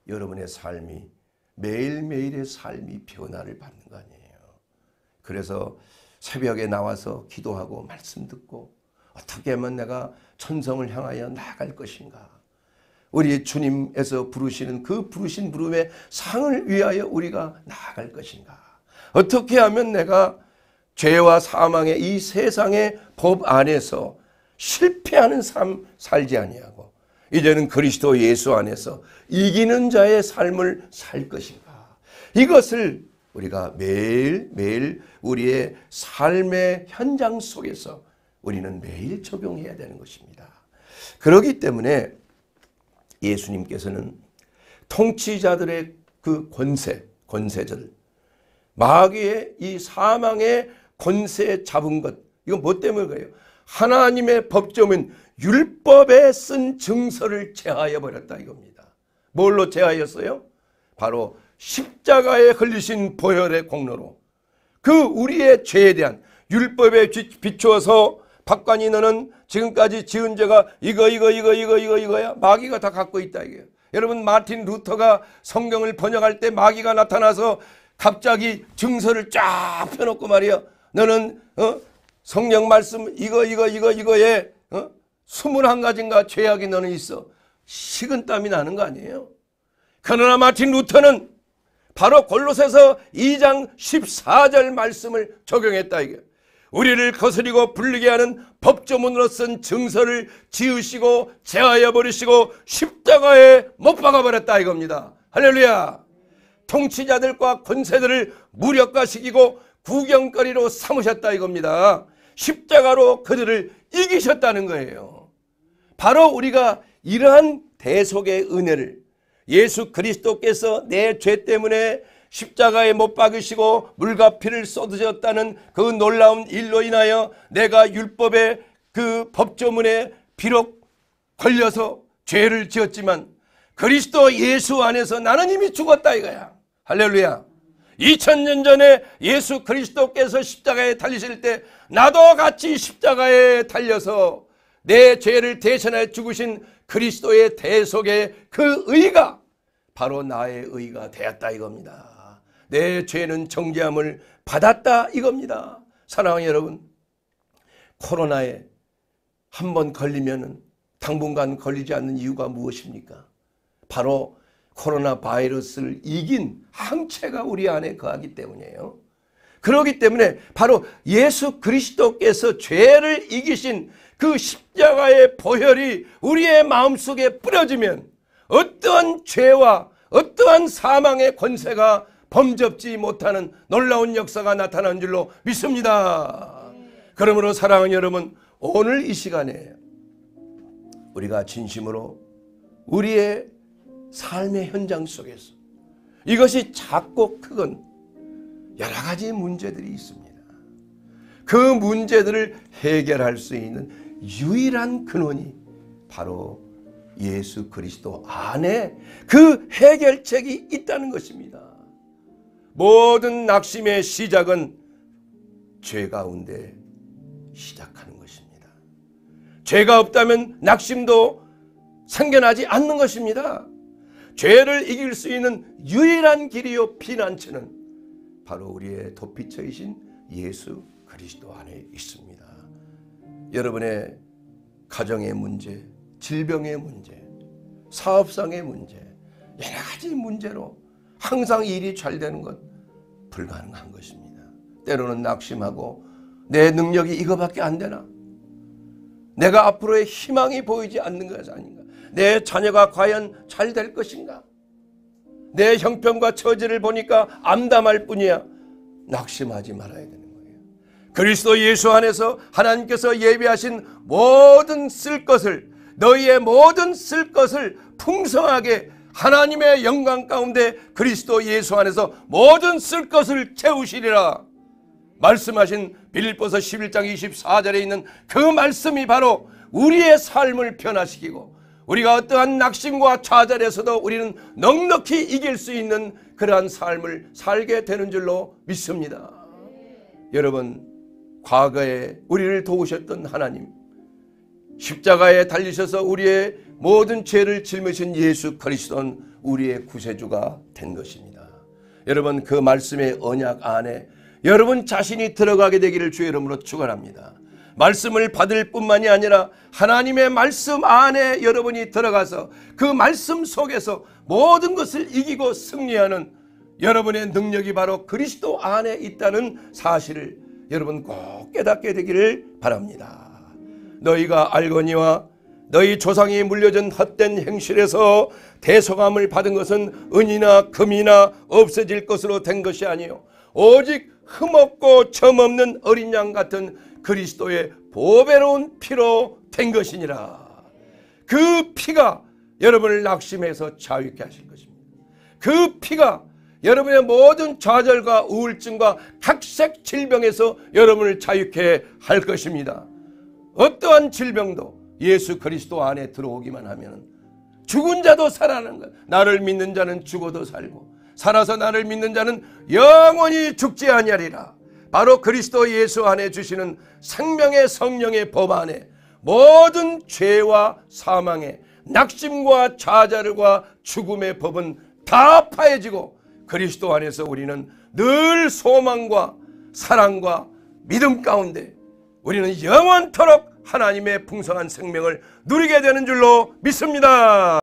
여러분의 삶이 매일매일의 삶이 변화를 받는 거 아니에요. 그래서 새벽에 나와서 기도하고 말씀 듣고 어떻게 하면 내가 천성을 향하여 나아갈 것인가. 우리 주님에서 부르시는 그 부르신 부름의 상을 위하여 우리가 나아갈 것인가. 어떻게 하면 내가 죄와 사망의 이 세상의 법 안에서 실패하는 삶 살지 아니하고 이제는 그리스도 예수 안에서 이기는 자의 삶을 살 것인가. 이것을 우리가 매일매일 우리의 삶의 현장 속에서 우리는 매일 적용해야 되는 것입니다. 그러기 때문에 예수님께서는 통치자들의 그 권세, 권세들, 마귀의 이 사망의 권세 잡은 것 이건 뭐 때문에 그래요? 하나님의 법정은 율법에 쓴 증서를 제하여 버렸다 이겁니다. 뭘로 제하였어요? 바로 십자가에 흘리신 보혈의 공로로 그 우리의 죄에 대한 율법에 비추어서 박관이 너는 지금까지 지은 죄가 이거 이거 이거 이거 이거 이거야 마귀가 다 갖고 있다 이게 여러분 마틴 루터가 성경을 번역할 때 마귀가 나타나서 갑자기 증서를 쫙 펴놓고 말이야. 너는 어? 성령 말씀 이거 이거 이거 이거에 어? 21가지인가 죄악이 너는 있어. 식은 땀이 나는 거 아니에요. 그러나 마틴 루터는 바로 골로새서 2장 14절 말씀을 적용했다 이게. 우리를 거스리고 불리게 하는 법조문으로 쓴 증서를 지으시고 제하여 버리시고 십자가에 못 박아 버렸다 이겁니다. 할렐루야. 통치자들과 권세들을 무력화시키고 구경거리로 삼으셨다 이겁니다. 십자가로 그들을 이기셨다는 거예요. 바로 우리가 이러한 대속의 은혜를 예수 그리스도께서 내 죄 때문에 십자가에 못 박으시고 물과 피를 쏟으셨다는 그 놀라운 일로 인하여 내가 율법의 그 법조문에 비록 걸려서 죄를 지었지만 그리스도 예수 안에서 나는 이미 죽었다 이거야. 할렐루야. 2000년 전에 예수 그리스도께서 십자가에 달리실 때 나도 같이 십자가에 달려서 내 죄를 대신해 죽으신 그리스도의 대속의 그 의가 바로 나의 의가 되었다 이겁니다. 내 죄는 정죄함을 받았다 이겁니다. 사랑하는 여러분 코로나에 한 번 걸리면 당분간 걸리지 않는 이유가 무엇입니까? 바로 코로나 바이러스를 이긴 항체가 우리 안에 거하기 때문이에요. 그러기 때문에 바로 예수 그리스도께서 죄를 이기신 그 십자가의 보혈이 우리의 마음속에 뿌려지면 어떠한 죄와 어떠한 사망의 권세가 범접지 못하는 놀라운 역사가 나타난 줄로 믿습니다. 그러므로 사랑하는 여러분 오늘 이 시간에 우리가 진심으로 우리의 삶의 현장 속에서 이것이 작고 크건 여러 가지 문제들이 있습니다. 그 문제들을 해결할 수 있는 유일한 근원이 바로 예수 그리스도 안에 그 해결책이 있다는 것입니다. 모든 낙심의 시작은 죄 가운데 시작하는 것입니다. 죄가 없다면 낙심도 생겨나지 않는 것입니다. 죄를 이길 수 있는 유일한 길이요 피난처는 바로 우리의 도피처이신 예수 그리스도 안에 있습니다. 여러분의 가정의 문제, 질병의 문제, 사업상의 문제, 여러 가지 문제로 항상 일이 잘 되는 것 불가능한 것입니다. 때로는 낙심하고 내 능력이 이거밖에 안 되나? 내가 앞으로의 희망이 보이지 않는 것 아닌가? 내 자녀가 과연 잘 될 것인가? 내 형편과 처지를 보니까 암담할 뿐이야. 낙심하지 말아야 되는 거예요. 그리스도 예수 안에서 하나님께서 예비하신 모든 쓸 것을 너희의 모든 쓸 것을 풍성하게 하나님의 영광 가운데 그리스도 예수 안에서 모든 쓸 것을 채우시리라. 말씀하신 빌립보서 11장 24절에 있는 그 말씀이 바로 우리의 삶을 변화시키고 우리가 어떠한 낙심과 좌절에서도 우리는 넉넉히 이길 수 있는 그러한 삶을 살게 되는 줄로 믿습니다. 여러분 과거에 우리를 도우셨던 하나님 십자가에 달리셔서 우리의 모든 죄를 짊으신 예수 그리스도는 우리의 구세주가 된 것입니다. 여러분 그 말씀의 언약 안에 여러분 자신이 들어가게 되기를 주의 이름으로 축원합니다. 말씀을 받을 뿐만이 아니라 하나님의 말씀 안에 여러분이 들어가서 그 말씀 속에서 모든 것을 이기고 승리하는 여러분의 능력이 바로 그리스도 안에 있다는 사실을 여러분 꼭 깨닫게 되기를 바랍니다. 너희가 알거니와 너희 조상이 물려준 헛된 행실에서 대소감을 받은 것은 은이나 금이나 없어질 것으로 된 것이 아니요 오직 흠없고 점없는 어린 양 같은 그리스도의 보배로운 피로 된 것이니라. 그 피가 여러분을 낙심해서 자유케 하실 것입니다. 그 피가 여러분의 모든 좌절과 우울증과 각색 질병에서 여러분을 자유케 할 것입니다. 어떠한 질병도 예수 그리스도 안에 들어오기만 하면 죽은 자도 살아나는 것. 나를 믿는 자는 죽어도 살고 살아서 나를 믿는 자는 영원히 죽지 아니하리라. 바로 그리스도 예수 안에 주시는 생명의 성령의 법 안에 모든 죄와 사망의 낙심과 좌절과 죽음의 법은 다 파해지고 그리스도 안에서 우리는 늘 소망과 사랑과 믿음 가운데 우리는 영원토록 하나님의 풍성한 생명을 누리게 되는 줄로 믿습니다.